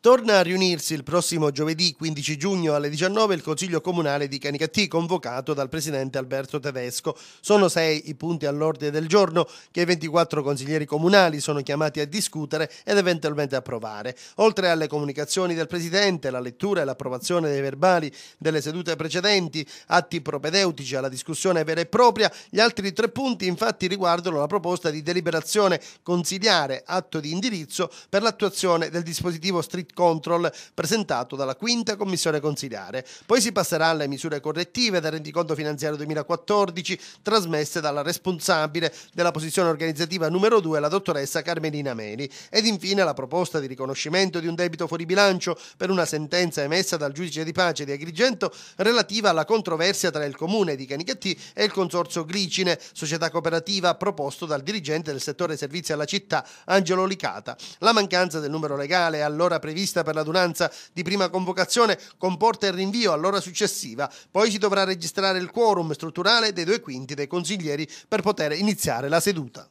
Torna a riunirsi il prossimo giovedì 15 giugno alle 19 il Consiglio Comunale di Canicattì convocato dal Presidente Alberto Tedesco. Sono sei i punti all'ordine del giorno che i 24 consiglieri comunali sono chiamati a discutere ed eventualmente approvare. Oltre alle comunicazioni del Presidente, la lettura e l'approvazione dei verbali delle sedute precedenti, atti propedeutici alla discussione vera e propria, gli altri tre punti infatti riguardano la proposta di deliberazione consigliare atto di indirizzo per l'attuazione del dispositivo stritto Profit Control presentato dalla quinta commissione consigliare. Poi si passerà alle misure correttive del rendiconto finanziario 2014 trasmesse dalla responsabile della posizione organizzativa numero 2, la dottoressa Carmelina Meli, ed infine la proposta di riconoscimento di un debito fuori bilancio per una sentenza emessa dal giudice di pace di Agrigento relativa alla controversia tra il comune di Canicattì e il consorzio Glicine, società cooperativa proposto dal dirigente del settore servizi alla città Angelo Licata. La mancanza del numero legale allora previsto prevista per l'adunanza di prima convocazione comporta il rinvio all'ora successiva, poi si dovrà registrare il quorum strutturale dei due quinti dei consiglieri per poter iniziare la seduta.